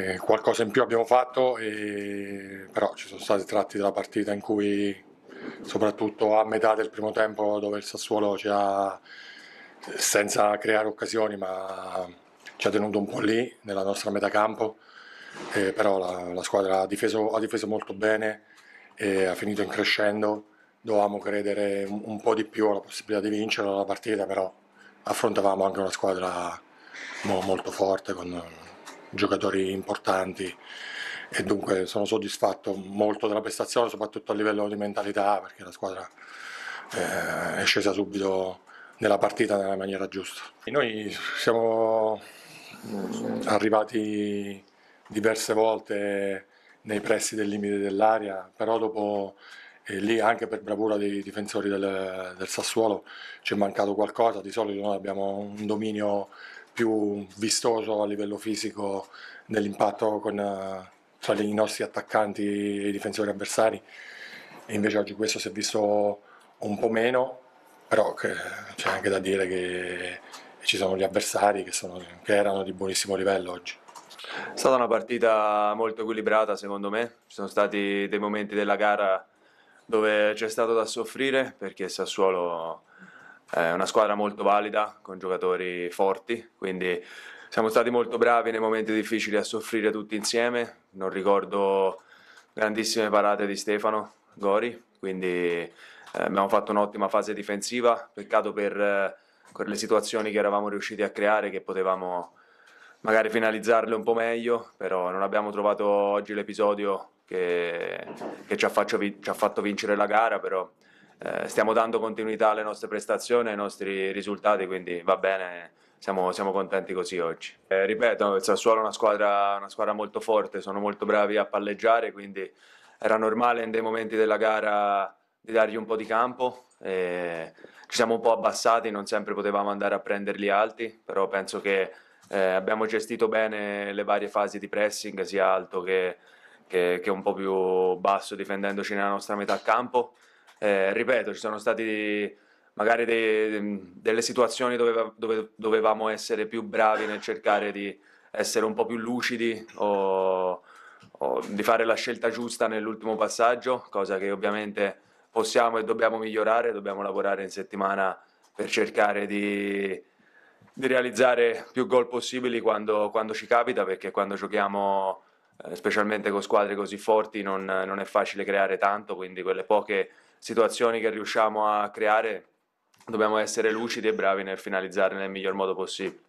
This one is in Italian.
Eh, qualcosa in più abbiamo fatto, e... però ci sono stati tratti della partita in cui, soprattutto a metà del primo tempo, dove il Sassuolo ci ha, senza creare occasioni, ma ci ha tenuto un po' lì nella nostra metà campo, eh, però la, la squadra ha difeso, ha difeso, molto bene e ha finito in crescendo. Dovevamo credere un, un po' di più alla possibilità di vincere la partita, però affrontavamo anche una squadra molto forte con giocatori importanti e dunque sono soddisfatto molto della prestazione, soprattutto a livello di mentalità, perché la squadra eh, è scesa subito nella partita nella maniera giusta. E noi siamo mm, arrivati diverse volte nei pressi del limite dell'area, però dopo e eh, lì anche per bravura dei difensori del, del Sassuolo ci è mancato qualcosa, di solito noi abbiamo un dominio più vistoso a livello fisico dell'impatto eh, tra i nostri attaccanti e i difensori avversari e invece oggi questo si è visto un po' meno però c'è anche da dire che ci sono gli avversari che, sono, che erano di buonissimo livello oggi. È stata una partita molto equilibrata secondo me, ci sono stati dei momenti della gara dove c'è stato da soffrire perché Sassuolo è una squadra molto valida, con giocatori forti, quindi siamo stati molto bravi nei momenti difficili a soffrire tutti insieme. Non ricordo grandissime parate di Stefano Gori, quindi eh, abbiamo fatto un'ottima fase difensiva. Peccato per, eh, per le situazioni che eravamo riusciti a creare, che potevamo magari finalizzarle un po' meglio, però non abbiamo trovato oggi l'episodio che, che ci, ha faccio, ci, ha fatto vincere la gara, però eh, stiamo dando continuità alle nostre prestazioni, e ai nostri risultati, quindi va bene, siamo, siamo contenti così oggi. Eh, ripeto, il cioè, Sassuolo è una squadra, una squadra molto forte, sono molto bravi a palleggiare, quindi era normale in dei momenti della gara di dargli un po' di campo. Eh, ci siamo un po' abbassati, non sempre potevamo andare a prenderli alti, però penso che eh, abbiamo gestito bene le varie fasi di pressing, sia alto che, che, che un po' più basso, difendendoci nella nostra metà campo. Eh, ripeto, ci sono stati magari dei, delle situazioni dove, dove, dovevamo essere più bravi nel cercare di essere un po' più lucidi o, o di fare la scelta giusta nell'ultimo passaggio, cosa che ovviamente possiamo e dobbiamo migliorare, dobbiamo lavorare in settimana per cercare di, di realizzare più gol possibili quando, quando, ci capita, perché quando giochiamo eh, specialmente con squadre così forti non, non è facile creare tanto, quindi quelle poche situazioni che riusciamo a creare dobbiamo essere lucidi e bravi nel finalizzarle nel miglior modo possibile.